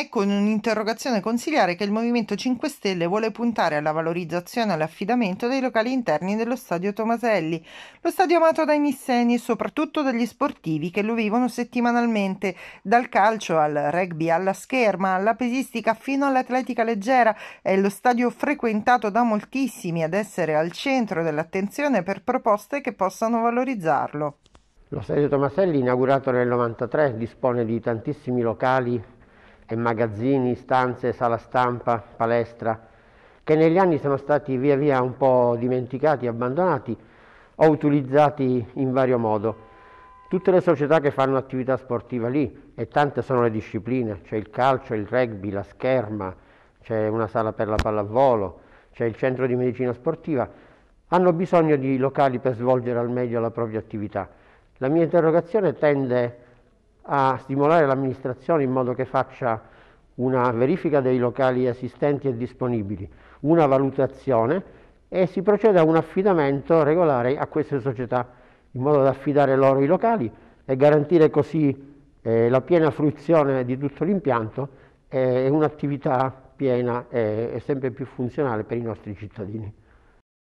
Ecco in un'interrogazione consiliare che il Movimento 5 Stelle vuole puntare alla valorizzazione e all'affidamento dei locali interni dello stadio Tomaselli, lo stadio amato dai nisseni e soprattutto dagli sportivi che lo vivono settimanalmente, dal calcio al rugby alla scherma, alla pesistica fino all'atletica leggera, è lo stadio frequentato da moltissimi ad essere al centro dell'attenzione per proposte che possano valorizzarlo. Lo stadio Tomaselli, inaugurato nel 1993, dispone di tantissimi locali e magazzini, stanze, sala stampa, palestra, che negli anni sono stati via via un po' dimenticati, abbandonati o utilizzati in vario modo. Tutte le società che fanno attività sportiva lì, e tante sono le discipline, c'è il calcio, il rugby, la scherma, c'è una sala per la pallavolo, c'è il centro di medicina sportiva, hanno bisogno di locali per svolgere al meglio la propria attività. La mia interrogazione tende a a stimolare l'amministrazione in modo che faccia una verifica dei locali esistenti e disponibili, una valutazione e si procede a un affidamento regolare a queste società in modo da affidare loro i locali e garantire così eh, la piena fruizione di tutto l'impianto e un'attività piena e sempre più funzionale per i nostri cittadini.